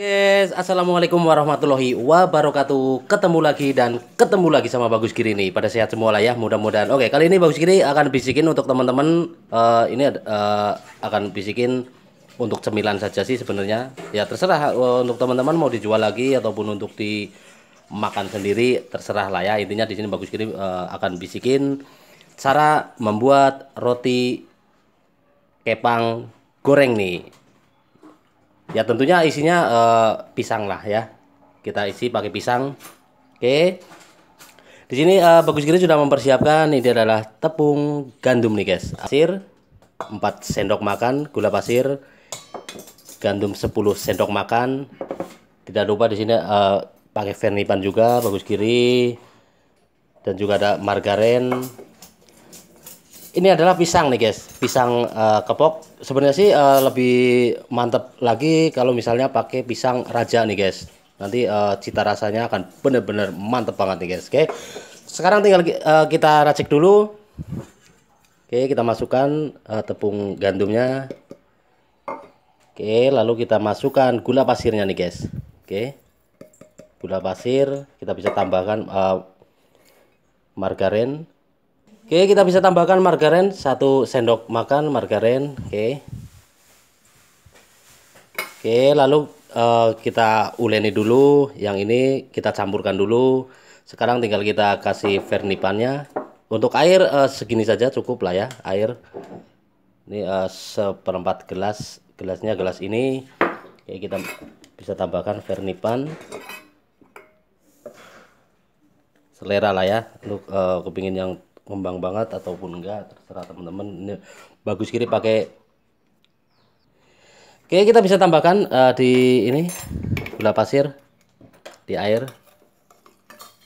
Guys, assalamualaikum warahmatullahi wabarakatuh. Ketemu lagi dan ketemu lagi sama Bagus Kiri ini. Pada sehat semua lah ya, mudah-mudahan. Oke, kali ini Bagus Kiri akan bisikin untuk teman-teman. Uh, ini uh, akan bisikin untuk cemilan saja sih sebenarnya. Ya terserah uh, untuk teman-teman mau dijual lagi ataupun untuk dimakan sendiri terserah lah ya. Intinya di sini Bagus Kiri uh, akan bisikin cara membuat roti kepang goreng nih Ya tentunya isinya uh, pisang lah ya. Kita isi pakai pisang. Oke. Di sini uh, Bagus Kiri sudah mempersiapkan ini adalah tepung gandum nih guys. Pasir 4 sendok makan, gula pasir gandum 10 sendok makan. Tidak lupa di sini uh, pakai vernipan juga Bagus Kiri dan juga ada margarin ini adalah pisang nih guys, pisang uh, kepok. Sebenarnya sih uh, lebih mantep lagi kalau misalnya pakai pisang raja nih guys. Nanti uh, cita rasanya akan bener-bener mantep banget nih guys. Oke, okay. sekarang tinggal uh, kita racik dulu. Oke, okay, kita masukkan uh, tepung gandumnya. Oke, okay, lalu kita masukkan gula pasirnya nih guys. Oke, gula pasir kita bisa tambahkan uh, margarin. Oke, kita bisa tambahkan margarin, satu sendok makan margarin. Oke. Oke, lalu uh, kita uleni dulu. Yang ini kita campurkan dulu. Sekarang tinggal kita kasih vernipannya. Untuk air uh, segini saja cukup lah ya, air. Ini uh, seperempat gelas, gelasnya gelas ini. Oke, kita bisa tambahkan vernipan. Selera lah ya, untuk uh, kepingin yang ngembang banget ataupun enggak terserah teman-teman ini bagus kiri pakai oke kita bisa tambahkan uh, di ini gula pasir di air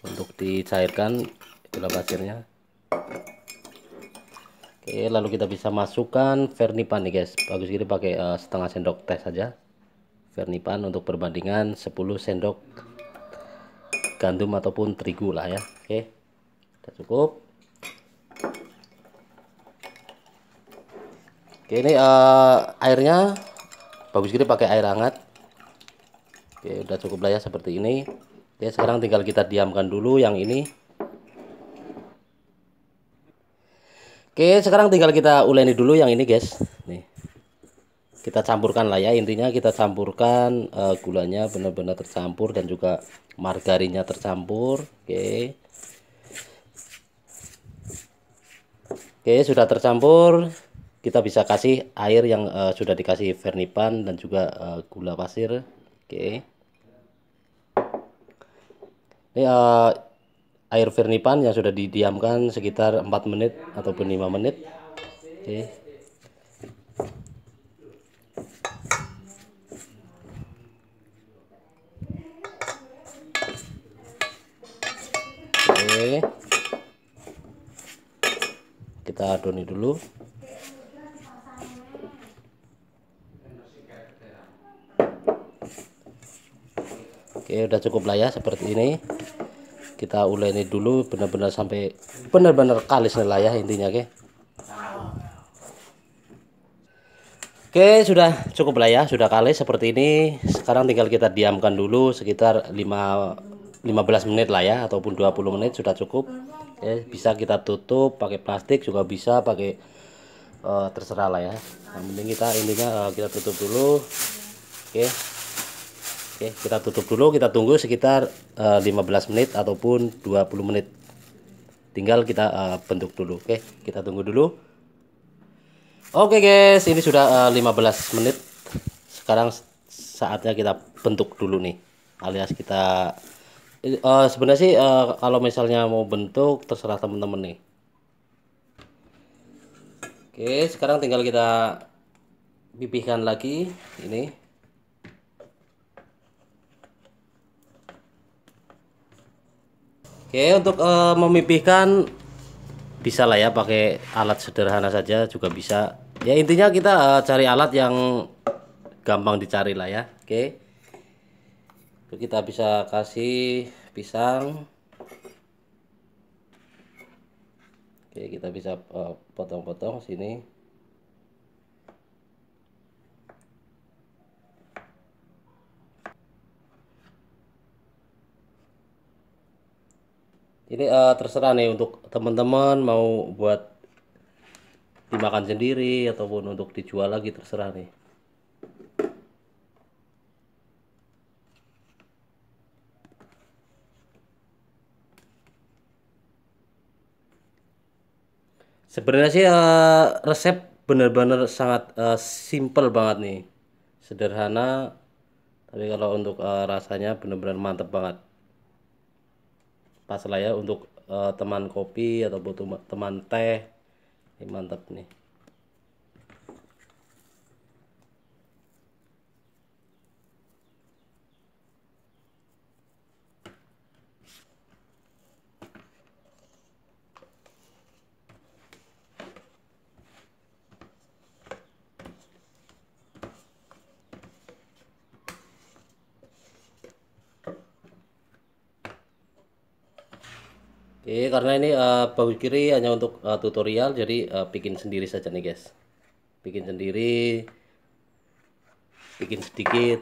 untuk dicairkan gula pasirnya oke lalu kita bisa masukkan vernipan nih guys bagus kiri pakai uh, setengah sendok teh saja vernipan untuk perbandingan 10 sendok gandum ataupun terigu lah ya oke sudah cukup Oke, ini uh, airnya bagus gini pakai air hangat. Oke, udah cukup lah ya seperti ini. Oke, sekarang tinggal kita diamkan dulu yang ini. Oke, sekarang tinggal kita uleni dulu yang ini, guys. Nih. Kita campurkan lah ya, intinya kita campurkan uh, gulanya benar-benar tercampur dan juga margarinnya tercampur. Oke. Oke, sudah tercampur kita bisa kasih air yang uh, sudah dikasih vernipan dan juga uh, gula pasir oke okay. ini uh, air vernipan yang sudah didiamkan sekitar 4 menit ataupun 5 menit oke okay. Oke. Kita adoni dulu. Oke, udah cukup lah ya seperti ini. Kita uleni dulu benar-benar sampai benar-benar kalis lah ya intinya, oke. Oke, sudah cukup lah ya, sudah kalis seperti ini. Sekarang tinggal kita diamkan dulu sekitar 5 15 menit lah ya ataupun 20 menit sudah cukup. Oke, bisa kita tutup pakai plastik juga bisa pakai uh, terserah lah ya. Yang penting kita intinya uh, kita tutup dulu. Oke. Oke, kita tutup dulu, kita tunggu sekitar uh, eh, 15 menit ataupun 20 menit. Tinggal kita uh, bentuk dulu. Oke, kita tunggu dulu. Oke guys, ini sudah uh, eh, 15 menit. Sekarang saatnya kita bentuk dulu nih. Alias kita uh, sebenarnya sih uh, kalau misalnya mau bentuk terserah teman-teman nih. Oke, sekarang tinggal kita pipihkan lagi ini Oke, untuk uh, memipihkan bisa lah ya pakai alat sederhana saja juga bisa. Ya intinya kita uh, cari alat yang gampang dicari lah ya. Oke. okay. kita bisa kasih pisang. Oke, kita bisa eh, potong-potong uh, potong -potong sini. ini uh, eh, terserah nih untuk teman-teman mau buat dimakan sendiri ataupun untuk dijual lagi terserah nih sebenarnya sih uh, resep benar-benar sangat uh, simple banget nih sederhana tapi kalau untuk uh, rasanya benar-benar mantep banget pas lah ya untuk uh, teman kopi atau butuh teman teh ini mantap nih Oke, karena ini uh, eh, bahu kiri hanya untuk uh, tutorial, jadi uh, bikin sendiri saja nih guys. Bikin sendiri, bikin sedikit.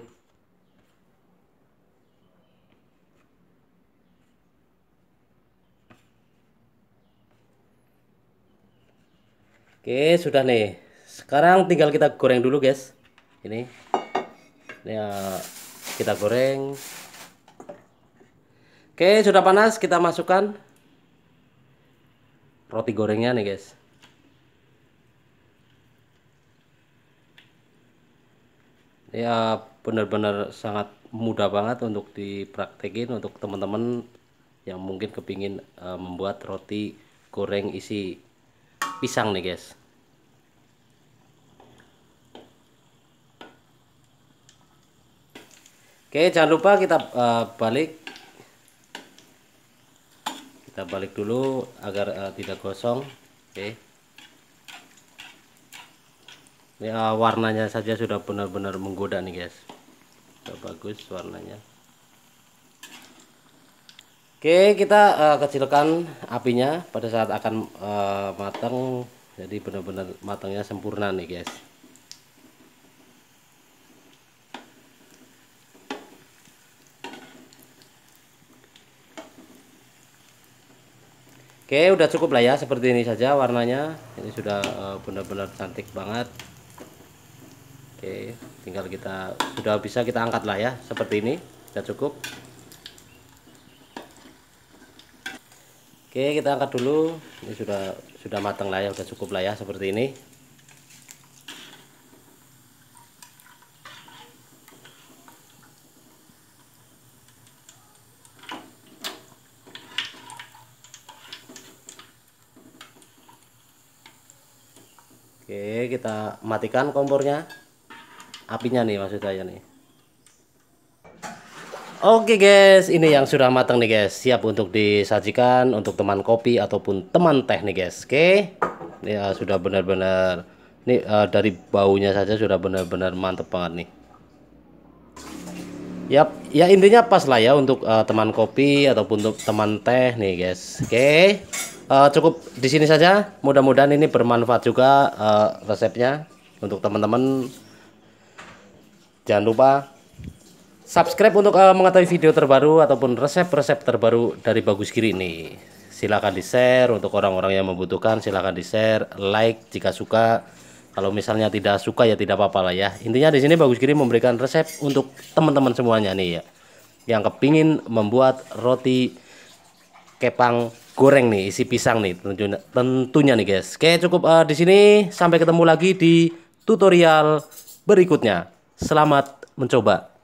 Oke, sudah nih. Sekarang tinggal kita goreng dulu guys. Ini, ini uh, kita goreng. Oke, sudah panas, kita masukkan roti gorengnya nih guys ya benar-benar sangat mudah banget untuk dipraktekin untuk teman-teman yang mungkin kepingin uh, membuat roti goreng isi pisang nih guys Oke jangan lupa kita uh, balik balik dulu agar uh, tidak gosong oke okay. ini eh, warnanya saja sudah benar-benar menggoda nih guys sudah bagus warnanya oke kita uh, kecilkan apinya pada saat akan uh, matang jadi benar-benar matangnya sempurna nih guys Oke, udah cukup lah ya seperti ini saja warnanya. Ini sudah eh, benar-benar cantik banget. Oke, tinggal kita sudah bisa kita angkat lah ya seperti ini. Sudah cukup. Oke, kita angkat dulu. Ini sudah sudah matang lah ya, sudah cukup lah ya seperti ini. kita matikan kompornya. Apinya nih maksud saya nih. Oke guys, ini yang sudah matang nih guys. Siap untuk disajikan untuk teman kopi ataupun teman teh nih guys. Oke. Ini ya, sudah benar-benar ini uh, dari baunya saja sudah benar-benar mantep banget nih. Yap, ya intinya pas lah ya untuk uh, teman kopi ataupun untuk teman teh nih guys. Oke uh, cukup di sini saja. Mudah-mudahan ini bermanfaat juga uh, resepnya untuk teman-teman. Jangan lupa subscribe untuk uh, mengetahui video terbaru ataupun resep-resep terbaru dari Bagus Kiri ini. Silahkan di-share untuk orang-orang yang membutuhkan. Silahkan di-share, like jika suka. Kalau misalnya tidak suka ya tidak apa-apa lah ya. Intinya di sini Bagus Kiri memberikan resep untuk teman-teman semuanya nih ya. Yang kepingin membuat roti kepang goreng nih isi pisang nih tentunya, tentunya nih guys oke cukup uh, di sini sampai ketemu lagi di tutorial berikutnya selamat mencoba